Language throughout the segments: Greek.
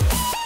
Bye.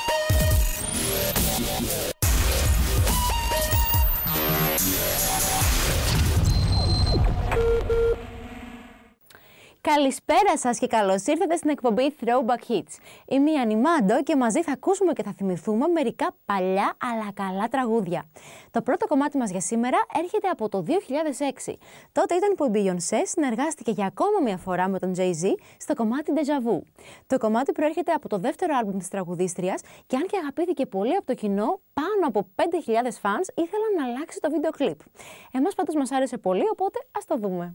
Καλησπέρα σας και καλώς ήρθατε στην εκπομπή Throwback Hits. Είμαι η Ανιμάντο και μαζί θα ακούσουμε και θα θυμηθούμε μερικά παλιά αλλά καλά τραγούδια. Το πρώτο κομμάτι μας για σήμερα έρχεται από το 2006. Τότε ήταν που η Beyoncé συνεργάστηκε για ακόμα μια φορά με τον Jay-Z στο κομμάτι Deja Vu. Το κομμάτι προέρχεται από το δεύτερο άλμπουμ της τραγουδίστριας και αν και αγαπήθηκε πολύ από το κοινό, πάνω από 5.000 fans ήθελαν να αλλάξει το βίντεο κλειπ. Εμάς πάντως μας άρεσε πολύ, οπότε ας το δούμε.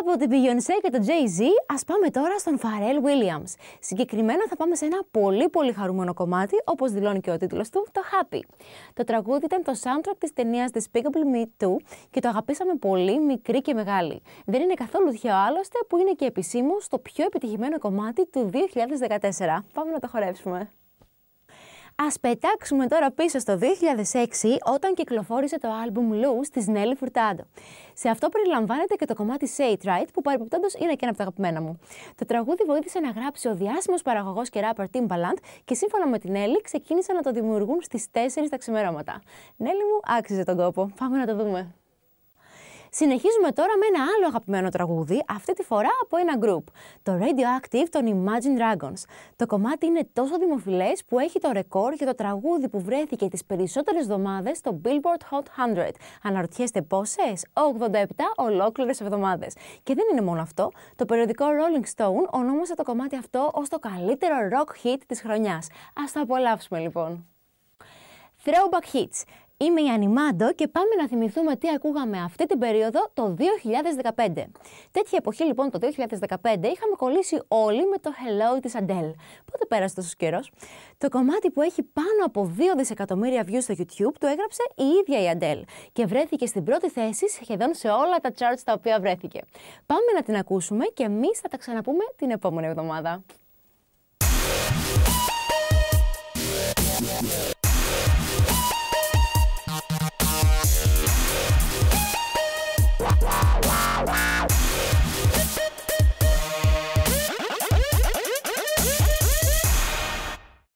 Από την Beyoncé και το Jay-Z, ας πάμε τώρα στον Pharrell Williams. Συγκεκριμένα θα πάμε σε ένα πολύ πολύ χαρούμενο κομμάτι, όπως δηλώνει και ο τίτλος του, το Happy. Το τραγούδι ήταν το soundtrack της ταινίας Despicable Me 2 και το αγαπήσαμε πολύ, μικρή και μεγάλη. Δεν είναι καθόλου τυχαίο άλλωστε που είναι και επισήμως το πιο επιτυχημένο κομμάτι του 2014. Πάμε να το χορέψουμε. Ας πετάξουμε τώρα πίσω στο 2006 όταν κυκλοφόρησε το άλμπουμ Λου της Nelly Furtado. Σε αυτό περιλαμβάνεται και το κομμάτι Say It Right που παρεμπιπτόντως είναι και ένα από τα αγαπημένα μου. Το τραγούδι βοήθησε να γράψει ο διάσημος παραγωγός και ράπερ Timbaland και σύμφωνα με την Nelly ξεκίνησαν να το δημιουργούν στις 4 τα ξημερώματα. Nelly μου άξιζε τον κόπο. Πάμε να το δούμε. Συνεχίζουμε τώρα με ένα άλλο αγαπημένο τραγούδι, αυτή τη φορά από ένα group. Το Radioactive των Imagine Dragons. Το κομμάτι είναι τόσο δημοφιλές που έχει το ρεκόρ για το τραγούδι που βρέθηκε τις περισσότερες εβδομάδες στο Billboard Hot 100. Αναρωτιέστε πόσες? 87 ολόκληρες εβδομάδες. Και δεν είναι μόνο αυτό. Το περιοδικό Rolling Stone ονόμασε το κομμάτι αυτό ως το καλύτερο rock hit της χρονιάς. Ας το απολαύσουμε λοιπόν. Throwback Hits. Είμαι η Ανιμάντο και πάμε να θυμηθούμε τι ακούγαμε αυτή την περίοδο το 2015. Τέτοια εποχή λοιπόν το 2015 είχαμε κολλήσει όλοι με το Hello της Αντέλ. Πότε πέρασε τόσο καιρός. Το κομμάτι που έχει πάνω από 2 δισεκατομμύρια views στο YouTube το έγραψε η ίδια η Αντέλ και βρέθηκε στην πρώτη θέση σχεδόν σε όλα τα charts τα οποία βρέθηκε. Πάμε να την ακούσουμε και εμείς θα τα ξαναπούμε την επόμενη εβδομάδα.